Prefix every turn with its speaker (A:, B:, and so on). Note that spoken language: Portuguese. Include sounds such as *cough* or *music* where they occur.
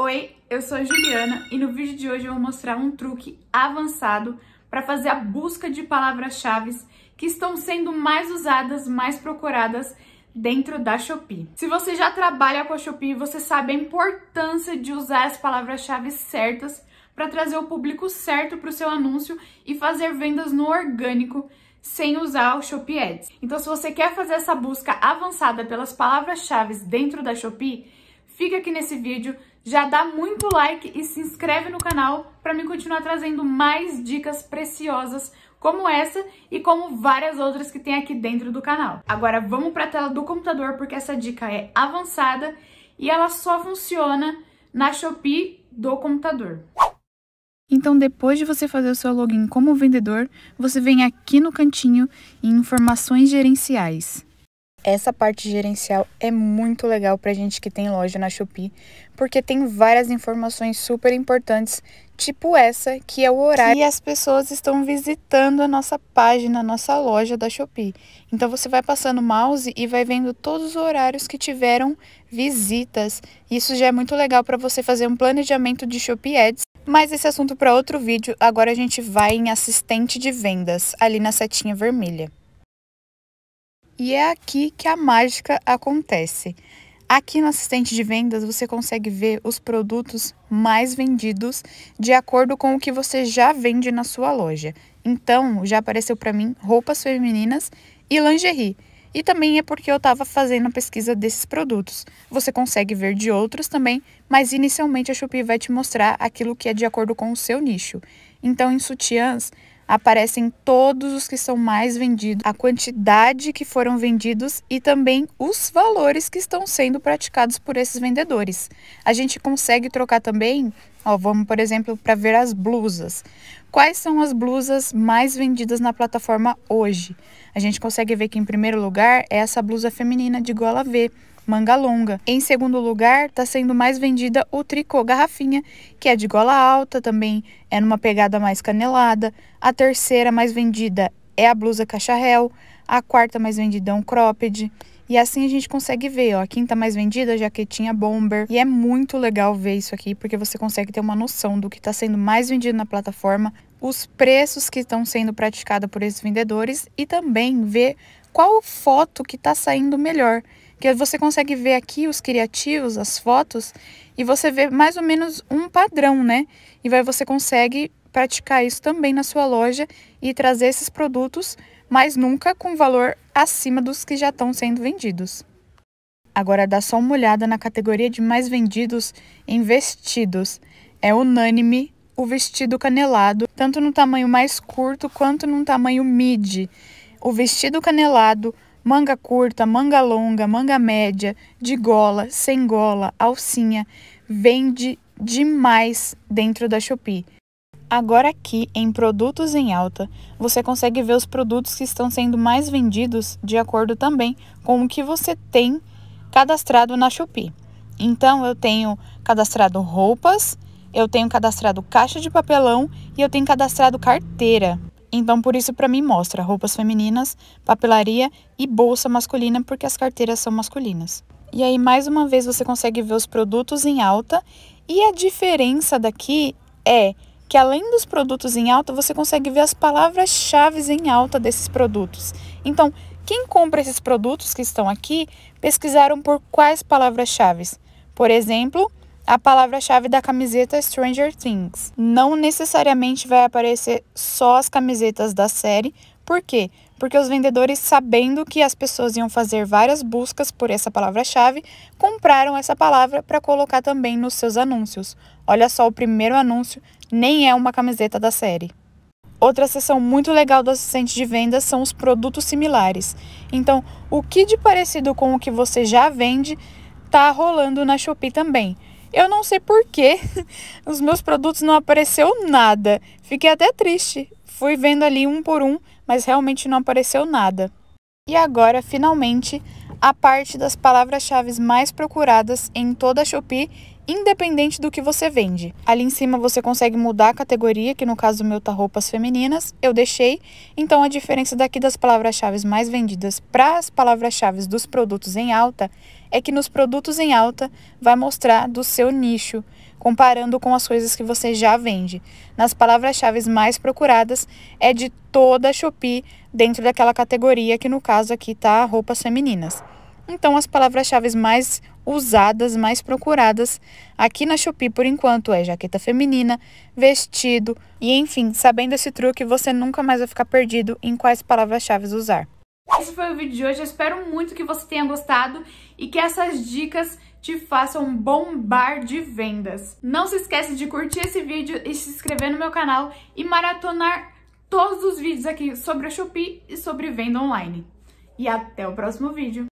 A: Oi, eu sou a Juliana e no vídeo de hoje eu vou mostrar um truque avançado para fazer a busca de palavras-chave que estão sendo mais usadas, mais procuradas dentro da Shopee. Se você já trabalha com a Shopee, você sabe a importância de usar as palavras-chave certas para trazer o público certo para o seu anúncio e fazer vendas no orgânico sem usar o Shopee Ads. Então, se você quer fazer essa busca avançada pelas palavras-chave dentro da Shopee, fica aqui nesse vídeo, já dá muito like e se inscreve no canal para me continuar trazendo mais dicas preciosas como essa e como várias outras que tem aqui dentro do canal. Agora vamos para a tela do computador porque essa dica é avançada e ela só funciona na Shopee do computador. Então, depois de você fazer o seu login como vendedor, você vem aqui no cantinho em informações gerenciais. Essa parte gerencial é muito legal para gente que tem loja na Shopee, porque tem várias informações super importantes, tipo essa, que é o horário que as pessoas estão visitando a nossa página, a nossa loja da Shopee. Então você vai passando o mouse e vai vendo todos os horários que tiveram visitas. Isso já é muito legal para você fazer um planejamento de Shopee Ads mas esse assunto para outro vídeo, agora a gente vai em assistente de vendas, ali na setinha vermelha. E é aqui que a mágica acontece. Aqui no assistente de vendas você consegue ver os produtos mais vendidos de acordo com o que você já vende na sua loja. Então, já apareceu para mim roupas femininas e lingerie. E também é porque eu estava fazendo a pesquisa desses produtos. Você consegue ver de outros também, mas inicialmente a Shopee vai te mostrar aquilo que é de acordo com o seu nicho. Então, em sutiãs, aparecem todos os que são mais vendidos, a quantidade que foram vendidos e também os valores que estão sendo praticados por esses vendedores. A gente consegue trocar também, ó, vamos por exemplo para ver as blusas. Quais são as blusas mais vendidas na plataforma hoje? A gente consegue ver que em primeiro lugar é essa blusa feminina de gola V, manga longa. Em segundo lugar, está sendo mais vendida o tricô garrafinha, que é de gola alta, também é numa pegada mais canelada. A terceira mais vendida é a blusa cacharel, a quarta mais vendida é um cropped. E assim a gente consegue ver, ó, a quinta mais vendida, a jaquetinha bomber. E é muito legal ver isso aqui, porque você consegue ter uma noção do que está sendo mais vendido na plataforma, os preços que estão sendo praticados por esses vendedores e também ver qual foto que está saindo melhor que é você consegue ver aqui os criativos, as fotos, e você vê mais ou menos um padrão, né? E vai, você consegue praticar isso também na sua loja e trazer esses produtos, mas nunca com valor acima dos que já estão sendo vendidos. Agora dá só uma olhada na categoria de mais vendidos em vestidos. É unânime o vestido canelado, tanto no tamanho mais curto quanto no tamanho midi. O vestido canelado manga curta, manga longa, manga média, de gola, sem gola, alcinha, vende demais dentro da Shopee. Agora aqui em produtos em alta, você consegue ver os produtos que estão sendo mais vendidos de acordo também com o que você tem cadastrado na Shopee. Então eu tenho cadastrado roupas, eu tenho cadastrado caixa de papelão e eu tenho cadastrado carteira. Então, por isso, para mim, mostra roupas femininas, papelaria e bolsa masculina, porque as carteiras são masculinas. E aí, mais uma vez, você consegue ver os produtos em alta. E a diferença daqui é que, além dos produtos em alta, você consegue ver as palavras-chave em alta desses produtos. Então, quem compra esses produtos que estão aqui pesquisaram por quais palavras-chave. Por exemplo, a palavra-chave da camiseta Stranger Things. Não necessariamente vai aparecer só as camisetas da série, por quê? Porque os vendedores, sabendo que as pessoas iam fazer várias buscas por essa palavra-chave, compraram essa palavra para colocar também nos seus anúncios. Olha só, o primeiro anúncio nem é uma camiseta da série. Outra seção muito legal do assistente de vendas são os produtos similares. Então, o que de parecido com o que você já vende está rolando na Shopee também. Eu não sei porquê, *laughs* os meus produtos não apareceu nada. Fiquei até triste. Fui vendo ali um por um, mas realmente não apareceu nada. E agora, finalmente, a parte das palavras-chave mais procuradas em toda a Shopee, independente do que você vende. Ali em cima você consegue mudar a categoria, que no caso do meu tá roupas femininas, eu deixei. Então a diferença daqui das palavras-chave mais vendidas para as palavras-chave dos produtos em alta é que nos produtos em alta vai mostrar do seu nicho, comparando com as coisas que você já vende. Nas palavras-chave mais procuradas é de toda a Shopee dentro daquela categoria que no caso aqui está roupas femininas. Então as palavras-chave mais usadas, mais procuradas aqui na Shopee por enquanto é jaqueta feminina, vestido e enfim, sabendo esse truque você nunca mais vai ficar perdido em quais palavras-chave usar. Esse foi o vídeo de hoje, eu espero muito que você tenha gostado e que essas dicas te façam bombar de vendas. Não se esquece de curtir esse vídeo e se inscrever no meu canal e maratonar todos os vídeos aqui sobre a Shopee e sobre venda online. E até o próximo vídeo!